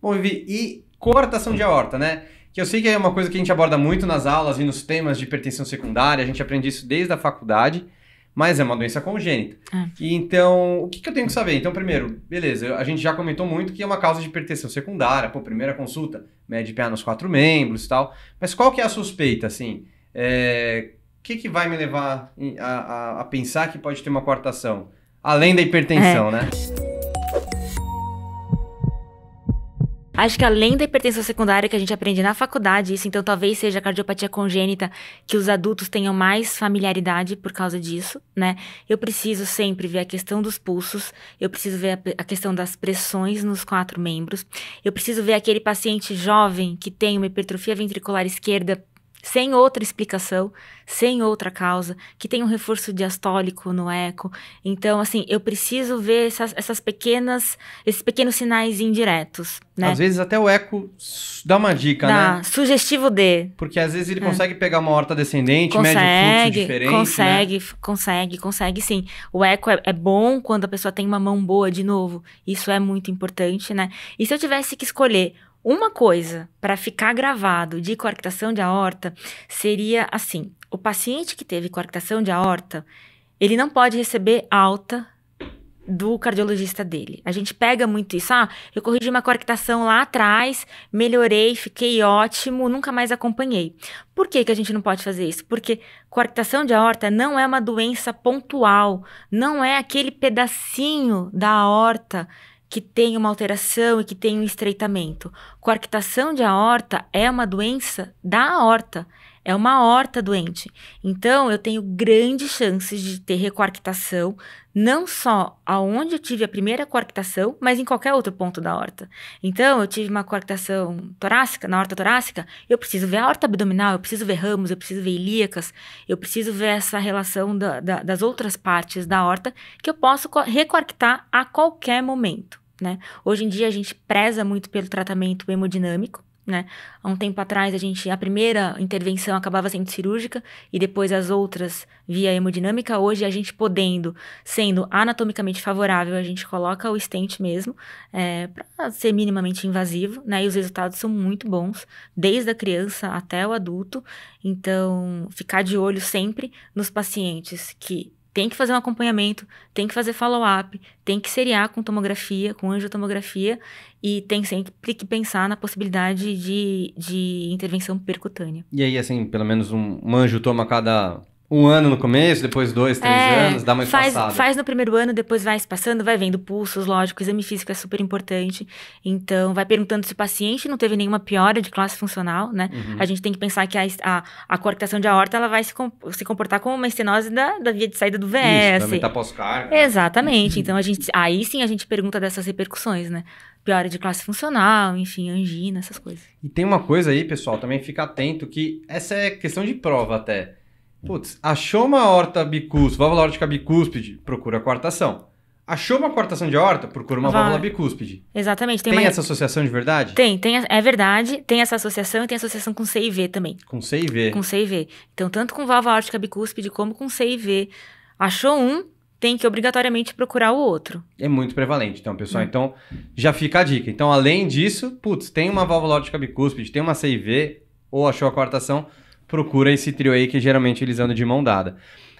Bom, Vivi, e cortação de aorta, né? Que eu sei que é uma coisa que a gente aborda muito nas aulas e nos temas de hipertensão secundária, a gente aprende isso desde a faculdade, mas é uma doença congênita. É. E então, o que, que, eu tenho que saber? Então, primeiro, beleza, a gente já comentou muito que é uma causa de hipertensão secundária, pô, primeira consulta, mede PA nos quatro membros e tal, mas qual que é a suspeita, assim? É... O que, que vai me levar a, a, a pensar que pode ter uma coartação? Além da hipertensão, é. né? Acho que além da hipertensão secundária que a gente aprende na faculdade, isso então talvez seja a cardiopatia congênita que os adultos tenham mais familiaridade por causa disso, né? Eu preciso sempre ver a questão dos pulsos, eu preciso ver a, a questão das pressões nos quatro membros, eu preciso ver aquele paciente jovem que tem uma hipertrofia ventricular esquerda sem outra explicação, sem outra causa, que tem um reforço diastólico no eco. Então, assim, eu preciso ver essas, essas pequenas, esses pequenos sinais indiretos, né? Às vezes até o eco dá uma dica, dá, né? Sugestivo de. Porque às vezes ele é. consegue é. pegar uma horta descendente, consegue, mede um fluxo diferente, né? Consegue, né? consegue, consegue sim. O eco é, é bom quando a pessoa tem uma mão boa de novo. Isso é muito importante, né? E se eu tivesse que escolher uma coisa para ficar gravado de coarctação de aorta seria assim: o paciente que teve coarctação de aorta, ele não pode receber alta do cardiologista dele. A gente pega muito isso. Ah, eu corrigi uma coarctação lá atrás, melhorei, fiquei ótimo, nunca mais acompanhei. Por que, que a gente não pode fazer isso? Porque coarctação de aorta não é uma doença pontual, não é aquele pedacinho da aorta que tem uma alteração e que tem um estreitamento. Coarctação de aorta é uma doença da aorta, é uma aorta doente. Então, eu tenho grandes chances de ter recoarctação, não só aonde eu tive a primeira coarctação, mas em qualquer outro ponto da aorta. Então, eu tive uma coarctação torácica, na aorta torácica, eu preciso ver a aorta abdominal, eu preciso ver ramos, eu preciso ver ilíacas, eu preciso ver essa relação da, da, das outras partes da aorta que eu posso recoarctar a qualquer momento né? Hoje em dia a gente preza muito pelo tratamento hemodinâmico, né? Há um tempo atrás a gente a primeira intervenção acabava sendo cirúrgica e depois as outras via hemodinâmica. Hoje a gente podendo, sendo anatomicamente favorável, a gente coloca o stent mesmo é, para ser minimamente invasivo, né? E os resultados são muito bons, desde a criança até o adulto. Então ficar de olho sempre nos pacientes que tem que fazer um acompanhamento, tem que fazer follow-up, tem que seriar com tomografia, com angiotomografia, e tem sempre que pensar na possibilidade de, de intervenção percutânea. E aí, assim, pelo menos um, um anjo toma cada um ano no começo, depois dois, três é, anos, dá uma faz, Faz no primeiro ano, depois vai espaçando, vai vendo pulsos, lógico, exame físico é super importante. Então, vai perguntando se o paciente não teve nenhuma piora de classe funcional, né? Uhum. A gente tem que pensar que a, a, a coarctação de aorta, ela vai se, com, se comportar como uma estenose da, da via de saída do VS. Isso, também tá pós-carga. Exatamente. Então, a gente, aí sim a gente pergunta dessas repercussões, né? Piora de classe funcional, enfim, angina, essas coisas. E tem uma coisa aí, pessoal, também fica atento que essa é questão de prova até Putz, achou uma horta bicúspide, válvula órtica bicúspide, procura a quartação. Achou uma quartação de horta, Procura uma válvula bicúspide. Exatamente. Tem, tem uma... essa associação de verdade? Tem, tem, é verdade. Tem essa associação e tem associação com CIV também. Com CIV? Com CIV. Então, tanto com válvula órtica bicúspide como com CIV. Achou um, tem que obrigatoriamente procurar o outro. É muito prevalente. Então, pessoal, hum. então já fica a dica. Então, além disso, putz, tem uma válvula órtica bicúspide, tem uma CIV ou achou a quartação procura esse trio aí, que geralmente eles andam de mão dada.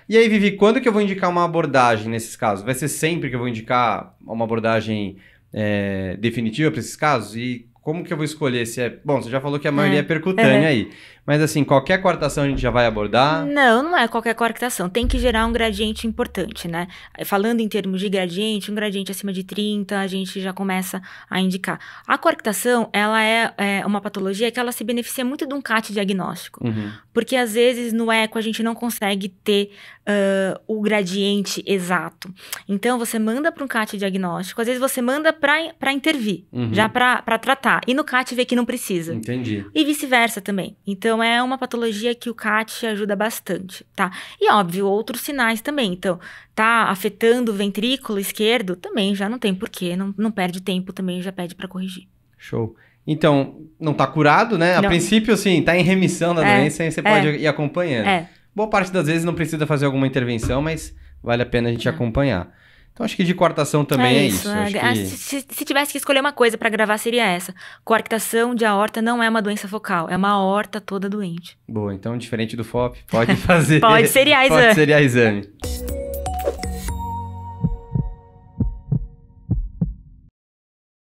E aí, Vivi, quando que eu vou indicar uma abordagem nesses casos? Vai ser sempre que eu vou indicar uma abordagem é, definitiva para esses casos? E como que eu vou escolher se é. Bom, você já falou que a maioria é, é percutânea é. aí. Mas assim, qualquer quartação a gente já vai abordar? Não, não é qualquer quartação. Tem que gerar um gradiente importante, né? Falando em termos de gradiente, um gradiente acima de 30, a gente já começa a indicar. A quartação, ela é, é, uma patologia que ela se beneficia muito de um CAT diagnóstico. Uhum. Porque às vezes no eco a gente não consegue ter uh, o gradiente exato. Então você manda para um CAT diagnóstico, às vezes você manda para intervir, uhum. já para tratar. Tá. E no CAT vê que não precisa. Entendi. E vice-versa também. Então é uma patologia que o CAT ajuda bastante, tá? E óbvio, outros sinais também. Então, tá afetando o ventrículo esquerdo, também já não tem porquê, não, não perde tempo também, já pede para corrigir. Show. Então, não tá curado, né? A princípio, assim, tá em remissão da é, doença e você pode é, ir acompanhando. É. Boa parte das vezes não precisa fazer alguma intervenção, mas vale a pena a gente é. acompanhar. Então acho que de coartação também é, é isso. É que... se, se, tivesse que escolher uma coisa para gravar seria essa. Coartação de aorta não é uma doença focal, é uma aorta toda doente. Boa, então diferente do FOP, pode fazer. pode seriar exame. Pode seriar exame.